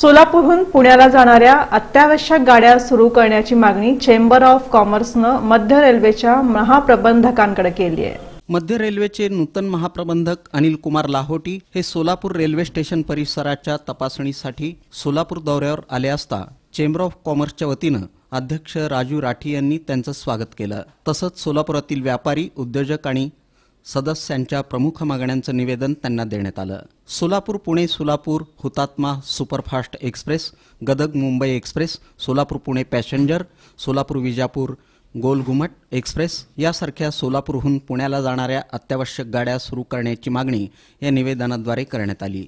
सोलापूरहून पुण्याला जाणाऱ्या अत्यावश्यक गाड्या सुरू करण्याची मागणी चेंबर ऑफ कॉमर्सनं मध्य रेल्वेच्या महाप्रबंधकांकडे केली आहे मध्य रेल्वेचे नूतन महाप्रबंधक अनिल कुमार लाहोटी हे सोलापूर रेल्वे स्टेशन परिसराच्या तपासणीसाठी सोलापूर दौऱ्यावर आले असता चेंबर ऑफ कॉमर्सच्या वतीनं अध्यक्ष राजू राठी यांनी त्यांचं स्वागत केलं तसंच सोलापुरातील व्यापारी उद्योजक आणि सदस्यांच्या प्रमुख मागण्यांचं निवेदन त्यांना देण्यात आलं Solapur Pune Solapur Hutatma superfast express Gadag Mumbai express Solapur Pune passenger Solapur Vijapur Golghumat express यासारख्या सोलापूरहून पुण्याला जाणाऱ्या अत्यावश्यक गाड्या सुरू करण्याची मागणी या निवेदनाद्वारे करण्यात आली